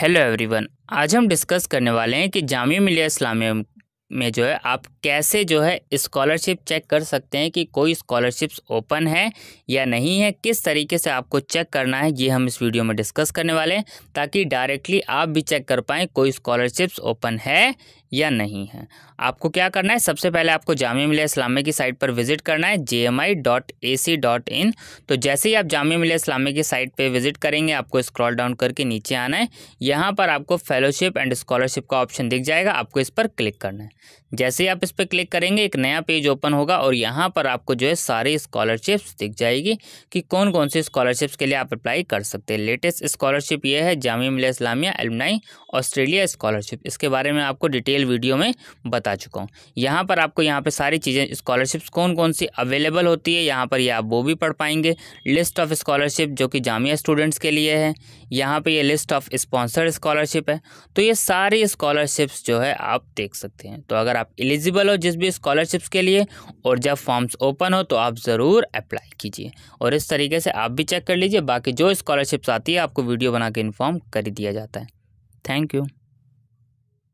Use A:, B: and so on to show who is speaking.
A: hello everyone आज हम discuss करने वाले हैं कि जाम मिलिया इस्लामिया में जो है आप कैसे जो है स्कॉलरशिप चेक कर सकते हैं कि कोई स्कॉलरशिप्स ओपन है या नहीं है किस तरीके से आपको चेक करना है ये हम इस वीडियो में डिस्कस करने वाले हैं ताकि डायरेक्टली आप भी चेक कर पाएँ कोई स्कॉलरशिप्स ओपन है या नहीं है आपको क्या करना है सबसे पहले आपको जामिया मिलिया इस्लामिया की साइट पर विजिट करना है J M I dot A C dot in तो जैसे ही आप जामिया मिलिया इस्लामिया की साइट पर विजिट करेंगे आपको स्क्रॉल डाउन करके नीचे आना है यहाँ पर आपको फेलोशिप एंड स्कॉलरशिप का ऑप्शन दिख जाएगा आपको इस पर क्लिक करना है जैसे ही आप इस पर क्लिक करेंगे एक नया पेज ओपन होगा और यहाँ पर आपको जो है सारी स्कॉलरशिप्स दिख जाएगी कि कौन कौन सी स्कॉलरशिप्स के लिए आप अप्लाई कर सकते हैं लेटेस्ट स्कॉलरशिप ये है जामिया मिलिया इस्लामिया एलमनाई ऑस्ट्रेलिया स्कॉलरशिप इसके बारे में आपको डिटेल डिटेल वीडियो में बता चुका हूँ यहाँ पर आपको यहाँ पर सारी चीज़ें स्कॉलरशिप्स कौन कौन सी अवेलेबल होती है यहाँ पर ये आप वो भी पढ़ पाएंगे लिस्ट ऑफ स्कॉलरशिप जो कि जामिया स्टूडेंट्स के लिए है यहाँ पर ये लिस्ट ऑफ स्पॉन्सर्ड स्कॉलरशिप है तो ये सारी स्कॉलरशिप्स जो है आप देख सकते हैं तो अगर आप एलिजिबल हो जिस भी स्कॉलरशिप्स के लिए और जब फॉर्म्स ओपन हो तो आप ज़रूर अप्लाई कीजिए और इस तरीके से आप भी चेक कर लीजिए बाकी जो स्कॉलरशिप्स आती है आपको वीडियो बना के इन्फॉर्म कर दिया जाता है थैंक यू